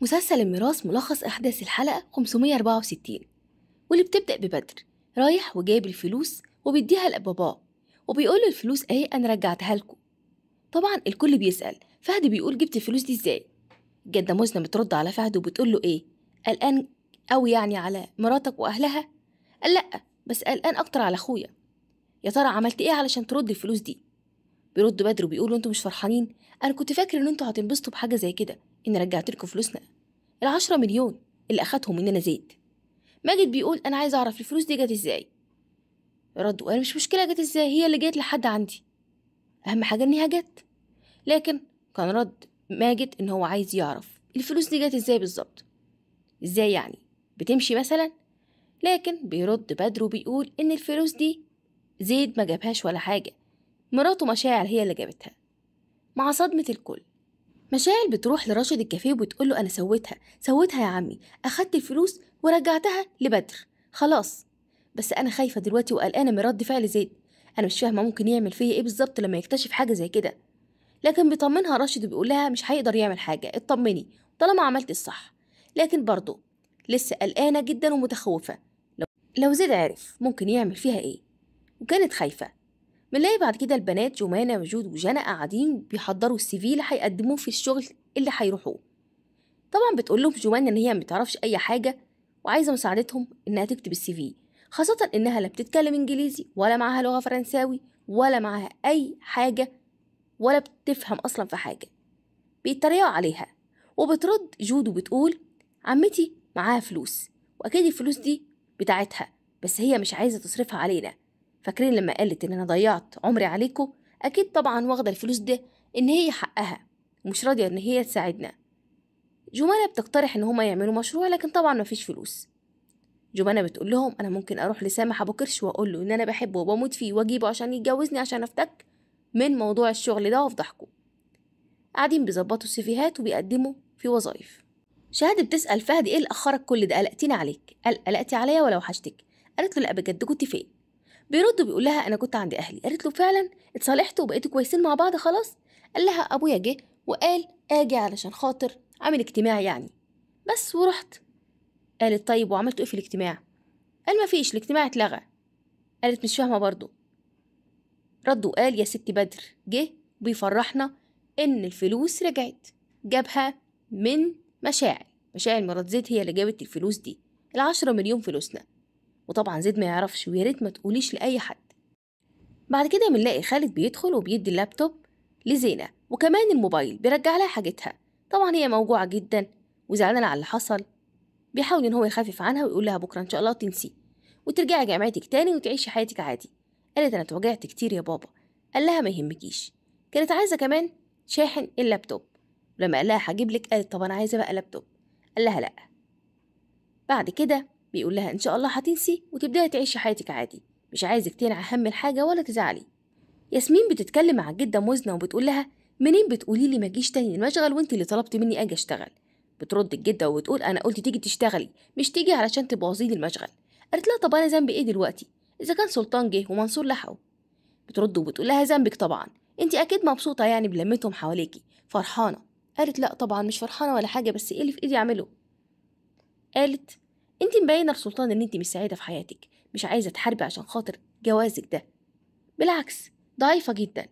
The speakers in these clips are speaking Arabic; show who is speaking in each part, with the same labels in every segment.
Speaker 1: مسلسل الميراث ملخص أحداث الحلقة 564 واللي بتبدأ ببدر رايح وجايب الفلوس وبيديها لباباه وبيقول له الفلوس أهي أنا رجعتها لكم طبعا الكل بيسأل فهد بيقول جبت الفلوس دي إزاي جدة مزنة بترد على فهد وبتقول له إيه قلقان أو يعني على مراتك وأهلها قال لأ بس قلقان أكتر على أخويا يا ترى عملت إيه علشان ترد الفلوس دي بيرد بدر وبيقول انتوا مش فرحانين انا كنت فاكر ان انتوا هتنبسطوا بحاجه زي كده إني رجعت لكم فلوسنا العشرة مليون اللي أخدهم مننا زيد ماجد بيقول أنا عايز أعرف الفلوس دي جت إزاي رد وقال مش مشكلة جت إزاي هي اللي جت لحد عندي أهم حاجة إنها جت لكن كان رد ماجد إن هو عايز يعرف الفلوس دي جت إزاي بالظبط إزاي يعني بتمشي مثلا لكن بيرد بدر وبيقول إن الفلوس دي زيد ما جابهاش ولا حاجة مراته مشاعر هي اللي جابتها مع صدمة الكل مشاعل بتروح لراشد الكافيه وبتقول له أنا سويتها سويتها يا عمي أخدت الفلوس ورجعتها لبدر خلاص بس أنا خايفة دلوقتي وقلقانة من رد فعل زيد أنا مش فاهمة ممكن يعمل فيا إيه بالظبط لما يكتشف حاجة زي كده لكن بيطمنها راشد وبيقول لها مش هيقدر يعمل حاجة اطمني طالما عملت الصح لكن برضه لسه قلقانة جدا ومتخوفة لو, لو زيد عرف ممكن يعمل فيها إيه وكانت خايفة بنلاقي بعد كده البنات جمانة وجود وجنى قاعدين بيحضروا السي في اللي هيقدموه في الشغل اللي هيروحوه طبعا بتقول لهم جمانة ان هي ما بتعرفش اي حاجة وعايزة مساعدتهم انها تكتب السي في خاصة انها لا بتتكلم انجليزي ولا معاها لغة فرنساوي ولا معاها اي حاجة ولا بتفهم اصلا في حاجة بيتريقوا عليها وبترد جود وبتقول عمتي معاها فلوس واكيد الفلوس دي بتاعتها بس هي مش عايزة تصرفها علينا فاكرين لما قالت ان انا ضيعت عمري عليكم اكيد طبعا واخده الفلوس ده ان هي حقها ومش راضيه ان هي تساعدنا جمانة بتقترح ان هما يعملوا مشروع لكن طبعا مفيش فلوس جمانة بتقول لهم انا ممكن اروح لسامح ابو كرش واقول له ان انا بحبه وبموت فيه واجيبه عشان يتجوزني عشان افتك من موضوع الشغل ده وافضحكم قاعدين بيظبطوا السيفيهات وبيقدموا في وظائف شهد بتسأل فهد ايه اللي اخرك كل ده قلقتيني عليك قال قلقتي عليا ولا وحشتك قالت له لا بجد كنت فين بيرد بيقول لها انا كنت عند اهلي قالت له فعلا اتصالحتوا وبقيتوا كويسين مع بعض خلاص قال لها ابويا جه وقال اجي علشان خاطر عامل اجتماع يعني بس ورحت قالت طيب وعملتوا ايه في الاجتماع قال ما فيش الاجتماع اتلغى قالت مش فاهمه برضه رد وقال يا ستي بدر جه بيفرحنا ان الفلوس رجعت جابها من مشاعل مشاعل مرات زيت هي اللي جابت الفلوس دي العشرة مليون فلوسنا وطبعا زيد ما يعرفش ويا ريت ما تقوليش لاي حد بعد كده بنلاقي خالد بيدخل وبيدي اللابتوب لزينه وكمان الموبايل بيرجع لها حاجتها طبعا هي موجوعه جدا وزعلانه على اللي حصل بيحاول ان هو يخفف عنها ويقول لها بكره ان شاء الله تنسي وترجعي جامعتك تاني وتعيشي حياتك عادي قالت انا اتوجعت كتير يا بابا قال لها ما يهمكيش كانت عايزه كمان شاحن اللابتوب ولما قال لها هجيب لك قالت طب انا عايزه بقى لابتوب قال لها لا بعد كده بيقول لها إن شاء الله هتنسي وتبدأي تعيشي حياتك عادي مش عايزك تنعي أهم الحاجة ولا تزعلي ياسمين بتتكلم مع الجدة مزنة وبتقول لها منين بتقولي لي ما جيش تاني المشغل وانت اللي طلبتي مني اجي اشتغل بترد الجده وبتقول انا قلت تيجي تشتغلي مش تيجي علشان تبوظي لي المشغل قالت لها طب انا ذنبي ايه دلوقتي اذا كان سلطان جه ومنصور لحقه بترد وبتقول لها ذنبك طبعا انت اكيد مبسوطه يعني بلمتهم حواليكي فرحانه قالت لا طبعا مش فرحانه ولا حاجه بس ايه اللي في ايدي اعمله قالت انت مبينه لسلطان ان انت مش سعيده في حياتك مش عايزه تحاربي عشان خاطر جوازك ده بالعكس ضعيفه جدا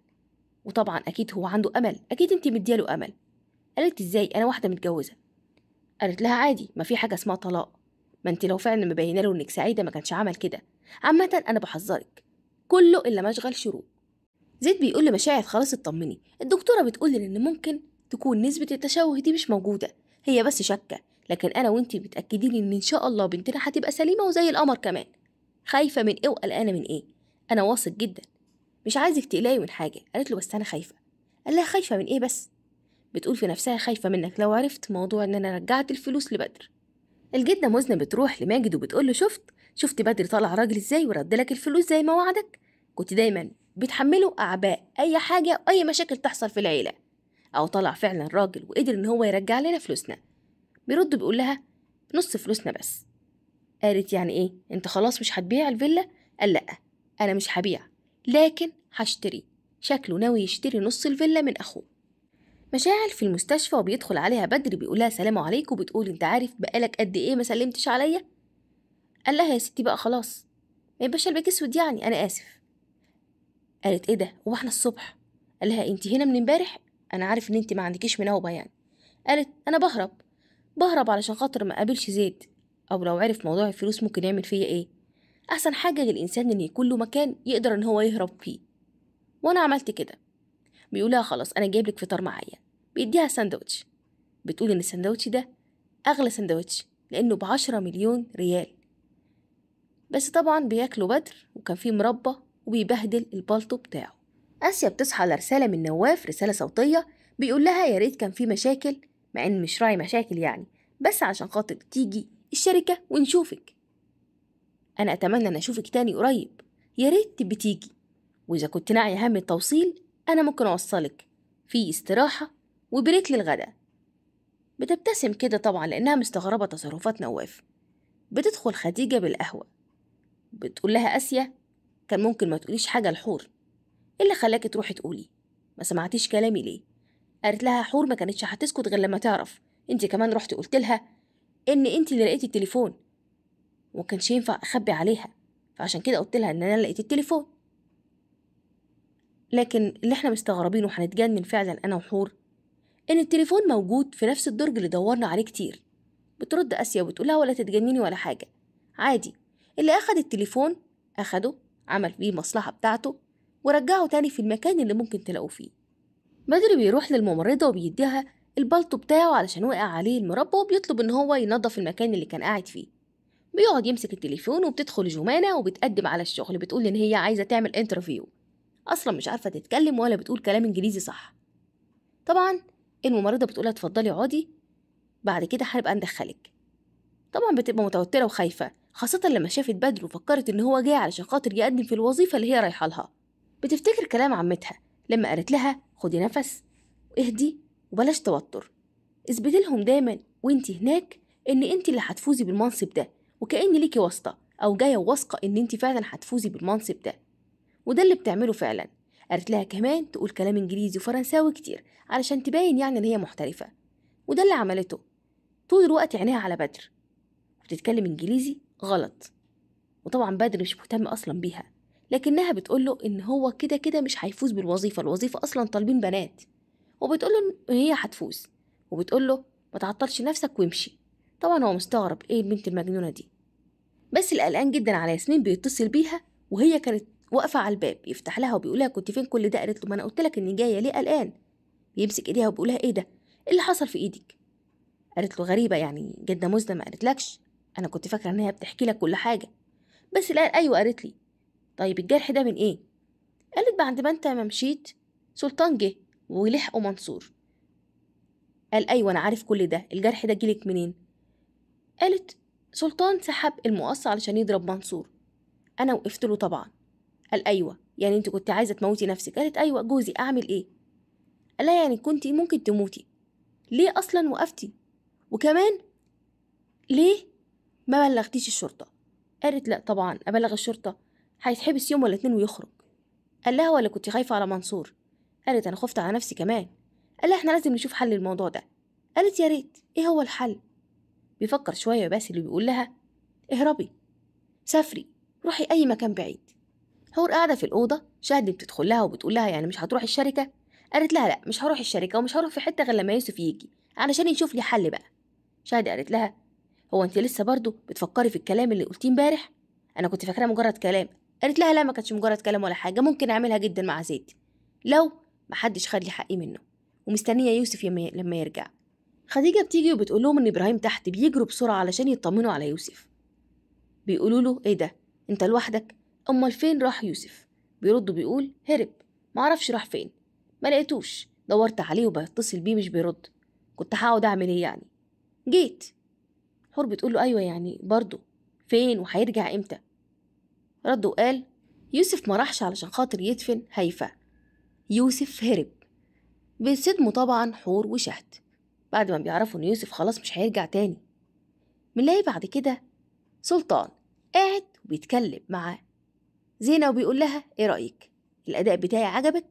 Speaker 1: وطبعا اكيد هو عنده امل اكيد انت مدياله امل قالت ازاي انا واحده متجوزه قالت لها عادي ما في حاجه اسمها طلاق ما انت لو فعلا مبينه له انك سعيده ما كانش عمل كده عامه انا بحذرك كله الا مشغل شروق زيد بيقول لمشاعر خلاص اطمني الدكتوره بتقول ان ممكن تكون نسبه التشوه دي مش موجوده هي بس شكه لكن انا وانتي متاكدين ان ان شاء الله بنتنا هتبقى سليمه وزي القمر كمان خايفه من ايه وقلقانه من ايه انا واثق جدا مش عايزك تقلقي من حاجه قالت له بس انا خايفه قال لها خايفه من ايه بس بتقول في نفسها خايفه منك لو عرفت موضوع ان انا رجعت الفلوس لبدر الجده مزنه بتروح لماجد وبتقول له شفت شفت بدر طلع راجل ازاي ورد لك الفلوس زي ما وعدك كنت دايما بتحمله اعباء اي حاجه واي مشاكل تحصل في العيله او طلع فعلا راجل وقدر ان هو يرجع لنا فلوسنا بيرد بيقول لها نص فلوسنا بس قالت يعني ايه انت خلاص مش هتبيع الفيلا قال لا انا مش هبيع لكن هشتري شكله ناوي يشتري نص الفيلا من اخوه مشاعل في المستشفى وبيدخل عليها بدر بيقول لها سلام عليكم وبتقول انت عارف بقالك قد ايه ما سلمتش عليا قال لها يا ستي بقى خلاص ما يبقاش قلبك اسود يعني انا اسف قالت ايه ده هو احنا الصبح قال لها انت هنا من امبارح انا عارف ان انت ما عندكيش منوبه يعني قالت انا بهرب بهرب علشان خاطر ما قابلش زيد او لو عرف موضوع الفلوس ممكن يعمل فيا ايه احسن حاجه للانسان ان يكون له مكان يقدر ان هو يهرب فيه وانا عملت كده بيقولها خلاص انا جايب لك فطار معايا بيديها ساندوتش بتقول ان الساندوتش ده اغلى ساندوتش لانه بعشرة مليون ريال بس طبعا بياكلوا بدر وكان فيه مربى وبيبهدل البالطو بتاعه اسيا بتصحى لرساله من نواف رساله صوتيه بيقول لها يا ريت كان في مشاكل مع إن مش راعي مشاكل يعني بس عشان خاطر تيجي الشركة ونشوفك أنا أتمنى أن أشوفك تاني قريب يا ريت بتيجي وإذا كنت ناعية هم التوصيل أنا ممكن أوصلك في استراحة وبريك للغدا بتبتسم كده طبعا لأنها مستغربة تصرفات نواف بتدخل خديجة بالقهوة بتقول لها آسيا كان ممكن ما تقوليش حاجة لحور إيه اللي خلاكي تروحي تقولي ما سمعتيش كلامي ليه قالت لها حور ما كانتش هتسكت غير لما تعرف انت كمان رحت قلت لها ان انت اللي لقيتي التليفون وكانش ينفع اخبي عليها فعشان كده قلت لها ان انا لقيت التليفون لكن اللي احنا مستغربين وهنتجنن فعلا انا وحور ان التليفون موجود في نفس الدرج اللي دورنا عليه كتير بترد اسيا وبتقول لها ولا تتجنني ولا حاجه عادي اللي اخد التليفون اخده عمل بيه مصلحه بتاعته ورجعه تاني في المكان اللي ممكن تلاقوه فيه بدر بيروح للممرضة وبيديها البلطو بتاعه علشان وقع عليه المربى وبيطلب إن هو ينظف المكان اللي كان قاعد فيه بيقعد يمسك التليفون وبتدخل جمانة وبتقدم على الشغل بتقول إن هي عايزة تعمل انترفيو أصلا مش عارفة تتكلم ولا بتقول كلام إنجليزي صح طبعا الممرضة بتقولها اتفضلي اقعدي بعد كده هنبقى ندخلك طبعا بتبقى متوترة وخايفة خاصة لما شافت بدر وفكرت إن هو جاي علشان خاطر يقدم في الوظيفة اللي هي رايحة لها بتفتكر كلام عمتها لما قالت لها خدي نفس واهدي وبلاش توتر اثبتي لهم دايما وانتي هناك ان انتي اللي هتفوزي بالمنصب ده وكأن ليكي واسطة او جاية واثقة ان انتي فعلا هتفوزي بالمنصب ده وده اللي بتعمله فعلا قالت لها كمان تقول كلام انجليزي وفرنساوي كتير علشان تبين يعني ان هي محترفة وده اللي عملته طول الوقت عينيها على بدر بتتكلم انجليزي غلط وطبعا بدر مش مهتم اصلا بيها لكنها بتقول له ان هو كده كده مش هيفوز بالوظيفه الوظيفه اصلا طالبين بنات وبتقول له ان هي هتفوز وبتقول له ما تعطلش نفسك وامشي طبعا هو مستغرب ايه البنت المجنونه دي بس القلقان جدا على ياسمين بيتصل بيها وهي كانت واقفه على الباب يفتح لها وبيقول لها كنت فين كل ده قالت له ما انا قلت لك اني جايه ليه قلقان يمسك ايديها وبيقول لها ايه ده ايه اللي حصل في ايدك قالت له غريبه يعني جده مزنه ما قالتلكش انا كنت فاكره ان هي بتحكي لك كل حاجه بس لا ايوه قالت لي طيب الجرح ده من ايه قالت بعد ما انت ما مشيت سلطان جه ولحقه منصور قال ايوه انا عارف كل ده الجرح ده جيلك منين قالت سلطان سحب المقص علشان يضرب منصور انا وقفت له طبعا قال ايوه يعني انت كنت عايزه تموتي نفسك قالت ايوه جوزي اعمل ايه قال لها يعني كنت ممكن تموتي ليه اصلا وقفتي وكمان ليه ما بلغتيش الشرطه قالت لا طبعا ابلغ الشرطه هيتحبس يوم ولا اتنين ويخرج قال لها ولا كنت خايفة على منصور قالت أنا خفت على نفسي كمان قال لها احنا لازم نشوف حل للموضوع ده قالت يا ريت ايه هو الحل بيفكر شوية بس اللي بيقول لها اهربي سافري روحي أي مكان بعيد هور قاعدة في الأوضة شهد بتدخل لها وبتقول لها يعني مش هتروحي الشركة قالت لها لا مش هروح الشركة ومش هروح في حتة غير لما يوسف يجي علشان يشوف لي حل بقى شهد قالت لها هو انت لسه برضه بتفكري في الكلام اللي قلتيه امبارح انا كنت فاكراه مجرد كلام قالت لها لا ما كانتش مجرد كلام ولا حاجه ممكن اعملها جدا مع زيد لو ما حدش خد لي حقي منه ومستنيه يوسف يمي... لما يرجع خديجه بتيجي وبتقول لهم ان ابراهيم تحت بيجروا بسرعه علشان يطمنوا على يوسف بيقولوا له ايه ده انت لوحدك امال فين راح يوسف بيرد بيقول هرب معرفش راح فين ما لقيتوش دورت عليه وبتصل بيه مش بيرد كنت هقعد اعمل ايه يعني جيت حور بتقول له ايوه يعني برضه فين وهيرجع امتى رد وقال يوسف ما راحش علشان خاطر يدفن هيفا يوسف هرب بيصدموا طبعا حور وشهد بعد ما بيعرفوا ان يوسف خلاص مش هيرجع تاني بنلاقي بعد كده سلطان قاعد وبيتكلم مع زينة وبيقول لها ايه رأيك الأداء بتاعي عجبك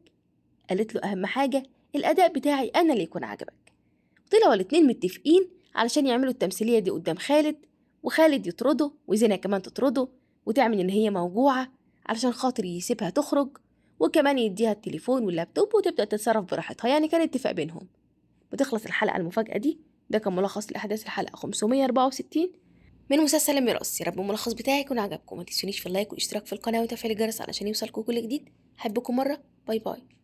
Speaker 1: قالت له أهم حاجة الأداء بتاعي أنا اللي يكون عجبك طلعوا الاتنين متفقين علشان يعملوا التمثيلية دي قدام خالد وخالد يطرده وزينة كمان تطرده وتعمل إن هي موجوعة علشان خاطر يسيبها تخرج وكمان يديها التليفون واللابتوب وتبدأ تتصرف براحتها يعني كان اتفاق بينهم بتخلص الحلقة المفاجأة دي ده كان ملخص لأحداث الحلقة 564 من مسلسل الميراث يا رب الملخص بتاعي يكون عجبكم ما تنسونيش في اللايك والاشتراك في القناة وتفعيل الجرس علشان يوصلكم كل جديد حبكم مرة باي باي